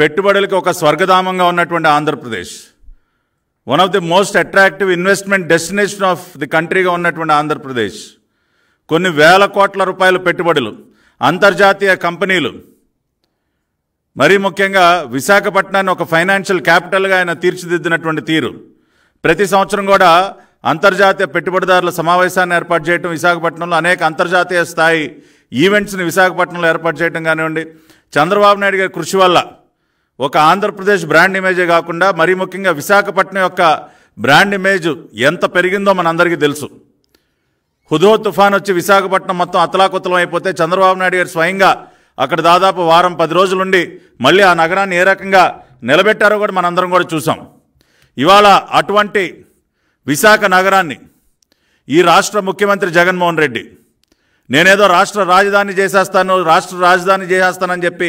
పెట్టుబడులకు ఒక స్వర్గధామంగా ఉన్నటువంటి Andhra Pradesh one of the most attractive investment destination of the కంట్రీగా ఉన్నటువంటి ఆంధ్రప్రదేశ్ కొన్ని వేల కోట్ల రూపాయల పెట్టుబడులు అంతర్జాతీయ కంపెనీలు మరీ ముఖ్యంగా విశాఖపట్నాన్ని ఒక ఫైనాన్షియల్ క్యాపిటల్గా ఆయన తీర్చిదిద్దినటువంటి తీరు ప్రతి సంవత్సరం కూడా అంతర్జాతీయ పెట్టుబడిదారుల సమావేశాన్ని ఏర్పాటు చేయడం విశాఖపట్నంలో అనేక అంతర్జాతీయ స్థాయి ఈవెంట్స్ని విశాఖపట్నంలో ఏర్పాటు చేయడం కానివ్వండి చంద్రబాబు నాయుడు గారి కృషి వల్ల ఒక ఆంధ్రప్రదేశ్ బ్రాండ్ ఇమేజే కాకుండా మరీ ముఖ్యంగా విశాఖపట్నం యొక్క బ్రాండ్ ఇమేజ్ ఎంత పెరిగిందో మనందరికీ తెలుసు హుదో తుఫాన్ వచ్చి విశాఖపట్నం మొత్తం అతలాకుతలం అయిపోతే చంద్రబాబు నాయుడు గారు స్వయంగా అక్కడ దాదాపు వారం పది రోజులుండి మళ్ళీ ఆ నగరాన్ని ఏ రకంగా నిలబెట్టారో కూడా మనందరం కూడా చూసాం ఇవాళ అటువంటి విశాఖ నగరాన్ని ఈ రాష్ట్ర ముఖ్యమంత్రి జగన్మోహన్ రెడ్డి నేనేదో రాష్ట్ర రాజధాని చేసేస్తాను రాష్ట్ర రాజధాని చేసేస్తానని చెప్పి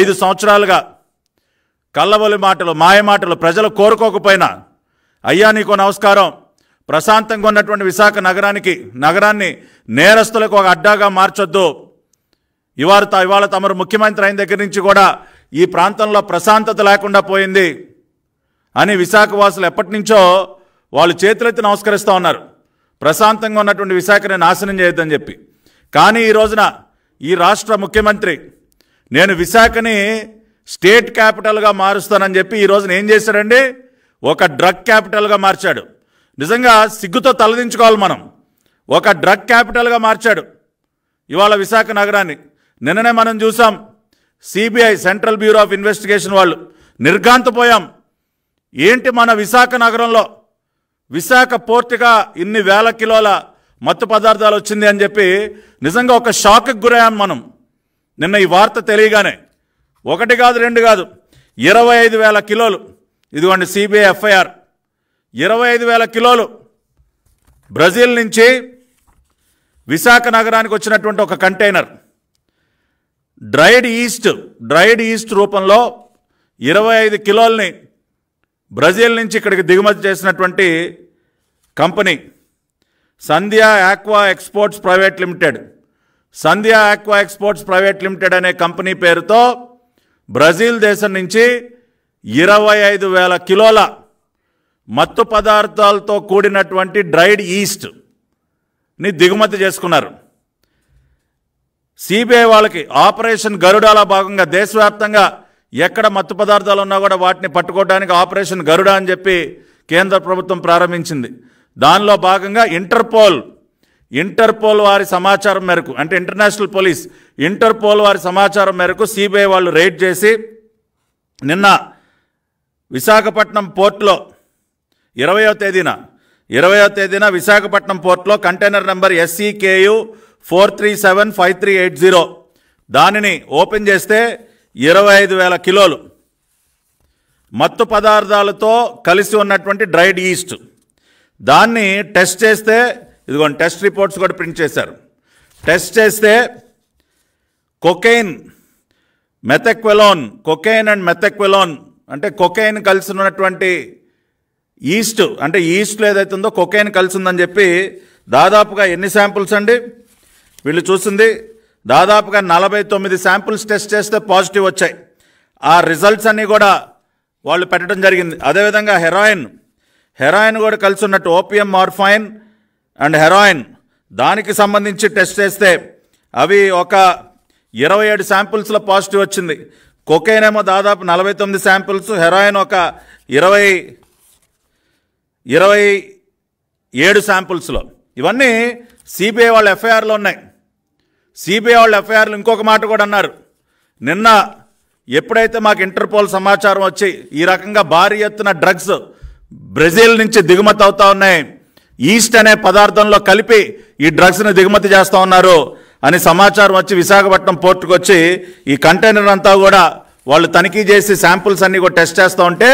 ఐదు సంవత్సరాలుగా కళ్ళవలి మాటలు మాయ మాటలు ప్రజలు కోరుకోకపోయినా అయ్యా నీకు నమస్కారం ప్రశాంతంగా ఉన్నటువంటి విశాఖ నగరానికి నగరాన్ని నేరస్తులకు ఒక అడ్డాగా మార్చొద్దు ఇవారు ఇవాళ తమరు ముఖ్యమంత్రి అయిన దగ్గర నుంచి కూడా ఈ ప్రాంతంలో ప్రశాంతత లేకుండా పోయింది అని విశాఖ వాసులు ఎప్పటి నుంచో వాళ్ళు చేతులెత్తి నమస్కరిస్తూ ఉన్నారు ప్రశాంతంగా ఉన్నటువంటి విశాఖని నాశనం చేయొద్దని చెప్పి కానీ ఈ రోజున ఈ రాష్ట్ర ముఖ్యమంత్రి నేను విశాఖని స్టేట్ క్యాపిటల్గా మారుస్తానని చెప్పి ఈ రోజున ఏం చేశాడండి ఒక డ్రగ్ క్యాపిటల్గా మార్చాడు నిజంగా సిగ్గుతో తలదించుకోవాలి మనం ఒక డ్రగ్ క్యాపిటల్గా మార్చాడు ఇవాళ విశాఖ నగరాన్ని నిన్ననే మనం చూసాం CBI central bureau of investigation వాళ్ళు నిర్ఘాంతపోయాం ఏంటి మన విశాఖ నగరంలో విశాఖ పూర్తిగా ఇన్ని వేల కిలోల మత్తు పదార్థాలు వచ్చింది అని చెప్పి నిజంగా ఒక షాక్కి గురయ్యాం మనం నిన్న ఈ వార్త తెలియగానే ఒకటి కాదు రెండు కాదు ఇరవై ఐదు వేల కిలోలు ఇదిగోండి సిబిఐ ఎఫ్ఐఆర్ ఇరవై ఐదు వేల కిలోలు బ్రెజిల్ నుంచి విశాఖ నగరానికి వచ్చినటువంటి ఒక container dried yeast dried yeast రూపంలో ఇరవై ఐదు కిలోల్ని బ్రెజిల్ నుంచి ఇక్కడికి దిగుమతి చేసినటువంటి company Sandhya aqua exports private limited Sandhya aqua exports private limited అనే కంపెనీ పేరుతో బ్రెజిల్ దేశం నుంచి ఇరవై ఐదు వేల కిలోల మత్తు పదార్థాలతో కూడినటువంటి డ్రైడ్ ఈస్ట్ని దిగుమతి చేసుకున్నారు సిబిఐ వాళ్ళకి ఆపరేషన్ గరుడాల భాగంగా దేశవ్యాప్తంగా ఎక్కడ మత్తు పదార్థాలు ఉన్నా కూడా వాటిని పట్టుకోవడానికి ఆపరేషన్ గరుడ అని చెప్పి కేంద్ర ప్రభుత్వం ప్రారంభించింది దానిలో భాగంగా ఇంటర్పోల్ ఇంటర్పోల్ వారి సమాచారం మేరకు అంటే ఇంటర్నేషనల్ పోలీస్ ఇంటర్పోల్ వారి సమాచారం మేరకు సిబిఐ వాళ్ళు రైడ్ చేసి నిన్న విశాఖపట్నం పోర్ట్లో ఇరవయో తేదీన ఇరవయో తేదీన విశాఖపట్నం పోర్టులో container number SCKU four three seven five three eight zero దానిని ఓపెన్ చేస్తే ఇరవై ఐదు వేల కిలోలు మత్తు పదార్థాలతో కలిసి ఉన్నటువంటి డ్రైడ్ ఈస్ట్ దాన్ని టెస్ట్ చేస్తే ఇదిగోండి టెస్ట్ రిపోర్ట్స్ కూడా ప్రింట్ చేశారు టెస్ట్ చేస్తే cocaine methaqualone cocaine and methaqualone అంటే కొకెయిన్ కలిసి ఉన్నటువంటి ఈస్ట్ అంటే ఈస్ట్లో ఏదైతే ఉందో కొకైన్ కలిసి ఉందని చెప్పి దాదాపుగా ఎన్ని శాంపుల్స్ అండి వీళ్ళు చూసింది దాదాపుగా నలభై తొమ్మిది శాంపుల్స్ టెస్ట్ చేస్తే పాజిటివ్ వచ్చాయి ఆ రిజల్ట్స్ అన్నీ కూడా వాళ్ళు పెట్టడం జరిగింది అదేవిధంగా హెరాయిన్ హెరాయిన్ కూడా కలిసి ఉన్నట్టు ఓపిఎం మార్ఫాయిన్ అండ్ హెరాయిన్ దానికి సంబంధించి టెస్ట్ చేస్తే అవి ఒక ఇరవై ఏడు శాంపుల్స్లో పాజిటివ్ వచ్చింది కొకైన్ ఏమో దాదాపు నలభై తొమ్మిది శాంపుల్స్ హెరాయిన్ ఒక ఇరవై ఇరవై ఏడు శాంపుల్స్లో ఇవన్నీ సిబిఐ వాళ్ళ ఎఫ్ఐఆర్లో ఉన్నాయి సిబిఐ వాళ్ళ ఎఫ్ఐఆర్లు ఇంకొక మాట కూడా అన్నారు నిన్న ఎప్పుడైతే మాకు ఇంటర్పోల్ సమాచారం వచ్చి ఈ రకంగా భారీ ఎత్తున డ్రగ్స్ బ్రెజిల్ నుంచి దిగుమతి అవుతా ఉన్నాయి ఈస్ట్ అనే పదార్థంలో కలిపి ఈ డ్రగ్స్ని దిగుమతి చేస్తూ ఉన్నారు అని సమాచారం వచ్చి విశాఖపట్నం పోర్టుకు వచ్చి ఈ కంటైనర్ అంతా కూడా వాళ్ళు తనిఖీ చేసి శాంపుల్స్ అన్నీ కూడా టెస్ట్ చేస్తూ ఉంటే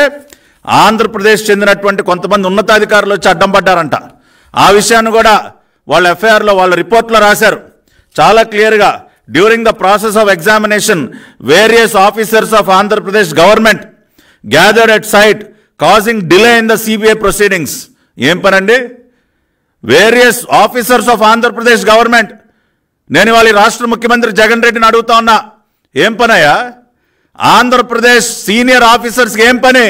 ఆంధ్రప్రదేశ్ చెందినటువంటి కొంతమంది ఉన్నతాధికారులు వచ్చి అడ్డం పడ్డారంట ఆ విషయాన్ని కూడా వాళ్ళ ఎఫ్ఐఆర్లో వాళ్ళ రిపోర్ట్లో రాశారు చాలా క్లియర్గా during the process of examination various officers of Andhra Pradesh government gathered at site causing delay in the CBI proceedings ఏం పనండి various officers of Andhra Pradesh government నేను ఇవాళ రాష్ట్ర ముఖ్యమంత్రి జగన్ రెడ్డిని అడుగుతా ఉన్నా ఏం పనయ్యా ఆంధ్రప్రదేశ్ సీనియర్ ఆఫీసర్స్కి ఏం పని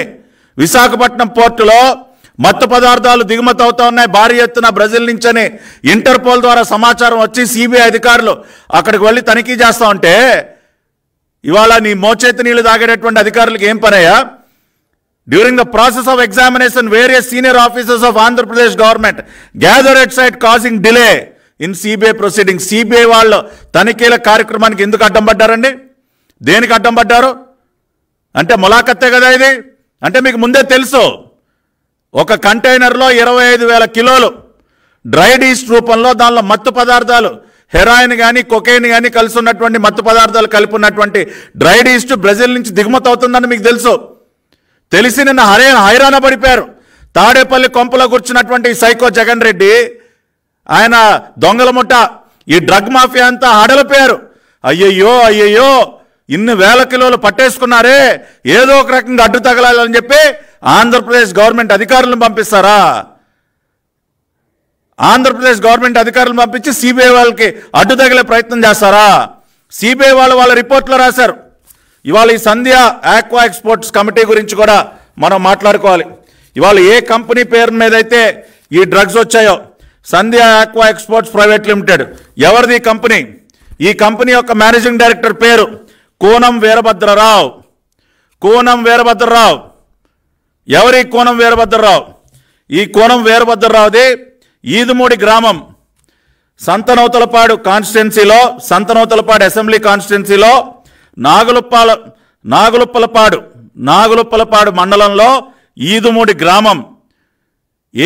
విశాఖపట్నం పోర్టులో మత్తు పదార్థాలు దిగుమతి అవుతా ఉన్నాయి భారీ ఎత్తున బ్రెజిల్ నుంచని ఇంటర్పోల్ ద్వారా సమాచారం వచ్చి సిబిఐ అధికారులు అక్కడికి వెళ్ళి తనిఖీ చేస్తా ఉంటే ఇవాళ నీ మోచేతి నీళ్లు తాగేటటువంటి అధికారులకు ఏం పనయ్యా during the process of examination various senior officers of Andhra Pradesh government government gathered at site causing delay in CBI proceedings. వాళ్ళు తనిఖీల కార్యక్రమానికి ఎందుకు అడ్డం పడ్డారండి దేనికి అడ్డం పడ్డారు అంటే ములాఖత్తే కదా ఇది అంటే మీకు ముందే తెలుసు ఒక కంటైనర్లో ఇరవై ఐదు వేల కిలోలు డ్రైడ్ ఈస్ట్ రూపంలో దానిలో మత్తు పదార్థాలు హెరాయిన్ కానీ కొకైన్ కానీ కలిసి ఉన్నటువంటి మత్తు పదార్థాలు కలిపి ఉన్నటువంటి డ్రైడ్ ఈస్ట్ బ్రెజిల్ నుంచి దిగుమతి అవుతుందని మీకు తెలుసు తెలిసి నిన్న హరే హైరాణ పడిపోయారు తాడేపల్లి కొంపలో కూర్చున్నటువంటి సైకో జగన్ రెడ్డి ఆయన దొంగల ముట్ట ఈ డ్రగ్ మాఫియా అంతా ఆడలిపోయారు అయ్యయ్యో అయ్యయ్యో ఇన్ని వేల కిలోలు పట్టేసుకున్నారే ఏదో ఒక రకంగా అడ్డు తగలాలని చెప్పి ఆంధ్రప్రదేశ్ గవర్నమెంట్ అధికారులను పంపిస్తారా ఆంధ్రప్రదేశ్ గవర్నమెంట్ అధికారులను పంపించి సిబిఐ వాళ్ళకి అడ్డు తగిలే ప్రయత్నం చేస్తారా సిబిఐ వాళ్ళు వాళ్ళ రిపోర్ట్లో రాశారు ఇవాళ ఈ సంధ్య ఆక్వా ఎక్స్పోర్ట్స్ కమిటీ గురించి కూడా మనం మాట్లాడుకోవాలి ఇవాళ ఏ కంపెనీ పేరు మీద అయితే ఈ డ్రగ్స్ వచ్చాయో Sandhya aqua exports private limited ఎవరిది ఈ కంపెనీ ఈ కంపెనీ యొక్క మేనేజింగ్ డైరెక్టర్ పేరు కోనం వీరభద్రరావు కోనం వీరభద్రరావు ఎవరి కోనం వీరభద్రరావు ఈ కోనం వీరభద్రరావుది ఈదుమూడి గ్రామం సంతనవతలపాడు కాన్స్టిట్యున్సీలో సంతనవతలపాడు అసెంబ్లీ కాన్స్టిట్యున్సీలో నాగులుప్పాల నాగులుప్పలపాడు నాగులుప్పలపాడు మండలంలో ఈదుమూడి గ్రామం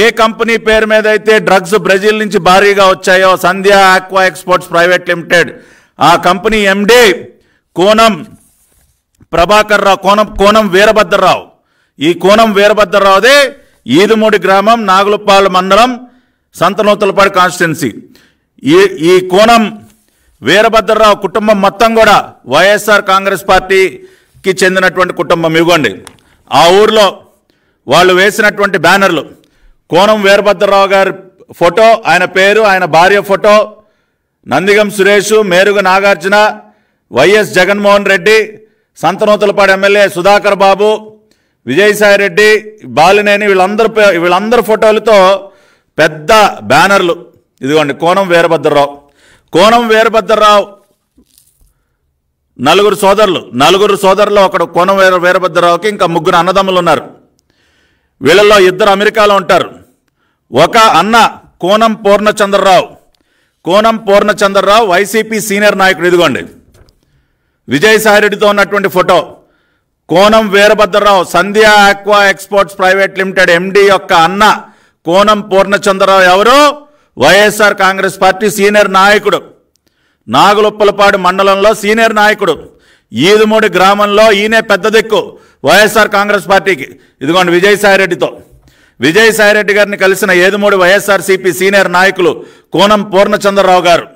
ఏ కంపెనీ పేరు మీద అయితే డ్రగ్స్ బ్రెజిల్ నుంచి భారీగా వచ్చాయో Sandhya aqua exports private limited ఆ కంపెనీ ఎండి కోనం ప్రభాకర్ రావు కోనం కోనం వీరభద్రరావు ఈ కోనం వీరభద్రరావుదే ఈదుమూడి గ్రామం నాగులుప్పాల మండలం సంతనూతలపాడు కాన్స్టిట్యున్సీ ఈ ఈ కోనం వీరభద్రరావు కుటుంబం మొత్తం కూడా వైఎస్ఆర్ కాంగ్రెస్ పార్టీకి చెందినటువంటి కుటుంబం ఇవ్వండి ఆ ఊర్లో వాళ్ళు వేసినటువంటి బ్యానర్లు కోనం వీరభద్రరావు గారి ఫోటో ఆయన పేరు ఆయన భార్య photo Nandigam Suresh Merugu Nagarjuna YS Jaganmohan Reddy Santhanuthalapadu MLA Sudhakar Babu Vijayasai Reddy Balineni వీళ్ళందరి వీళ్ళందరి ఫోటోలతో పెద్ద బ్యానర్లు ఇదిగోండి కోనం వీరభద్రరావు కోణం వీరభద్రరావు నలుగురు సోదరులు నలుగురు సోదరులు ఒకడు కోణం వీర వీరభద్రరావుకి ఇంకా ముగ్గురు అన్నదమ్ములు ఉన్నారు వీళ్ళల్లో ఇద్దరు అమెరికాలో ఉంటారు ఒక అన్న కోణం పూర్ణచంద్రరావు కోణం పూర్ణచంద్రరావు వైసీపీ సీనియర్ నాయకుడు ఇదిగోండి రెడ్డితో ఉన్నటువంటి ఫోటో కోణం వీరభద్రరావు సంధ్యా ఆక్వా ఎక్స్పోర్ట్స్ ప్రైవేట్ లిమిటెడ్ ఎండి యొక్క అన్న కోణం పూర్ణచంద్రరావు ఎవరు వైఎస్ఆర్ కాంగ్రెస్ పార్టీ సీనియర్ నాయకుడు నాగులుప్పలపాడు మండలంలో సీనియర్ నాయకుడు ఈదుమూడి గ్రామంలో ఈయనే పెద్ద దిక్కు వైఎస్ఆర్ కాంగ్రెస్ పార్టీకి ఇదిగోండి విజయసాయిరెడ్డితో విజయసాయిరెడ్డి గారిని కలిసిన ఏదుమూడి వైఎస్ఆర్సీపీ సీనియర్ నాయకులు కోనం పూర్ణచంద్రరావు గారు